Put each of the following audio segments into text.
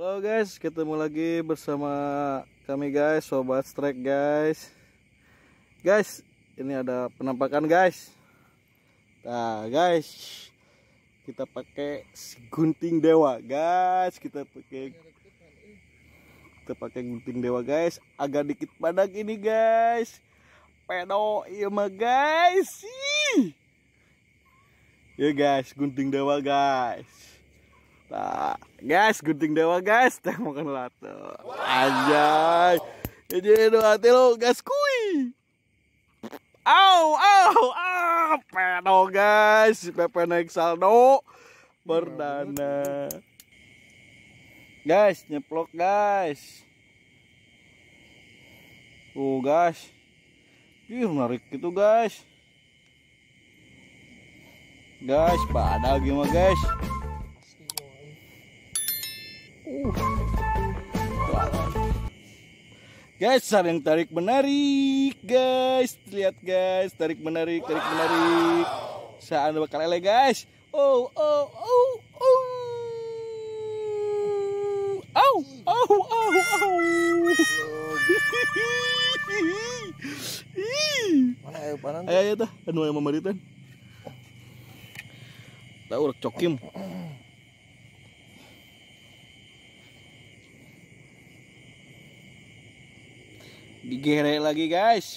Halo guys, ketemu lagi bersama kami guys, sobat strike guys. Guys, ini ada penampakan guys. Nah guys, kita pakai gunting dewa guys, kita pakai kita pakai gunting dewa guys. Agak dikit badak ini guys. Pedo iya mah guys. Ya guys, gunting dewa guys. Nah, guys, gunting dewa guys, teh makan lato. Wow. Anjay. Ini anu hati lo guys kui. Au, au, au, pedo guys, Pepe naik saldo berdana. Guys, nyeplok guys. Oh guys. Ih, menarik gitu guys. Guys, pada gimana guys? Guys, ada yang tarik menarik, guys. Lihat guys, tarik menarik, tarik menarik. Saya ada bakal lele, guys. Oh, oh, oh, oh. oh oh oh oh oh ayo panan? Ayo, ayo, oh, Anu yang oh, Tahu, cokim. digerek lagi guys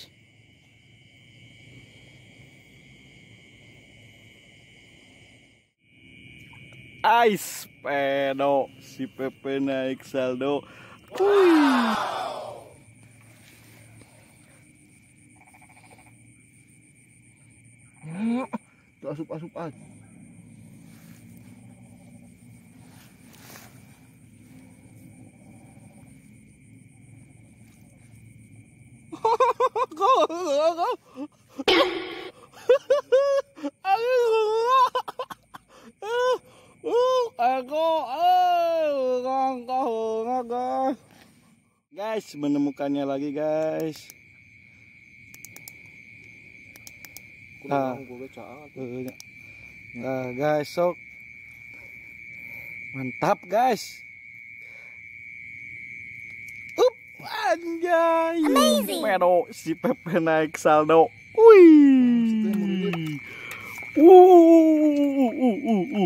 Ice pedo si Pepe naik saldo wow. Tuh asup-asup aja Aku, oh, Guys, menemukannya lagi guys. Nah, uh, guys, sok mantap guys. Up, anjay. si Pepe naik saldo. Wih. Uh, uh, uh, uh.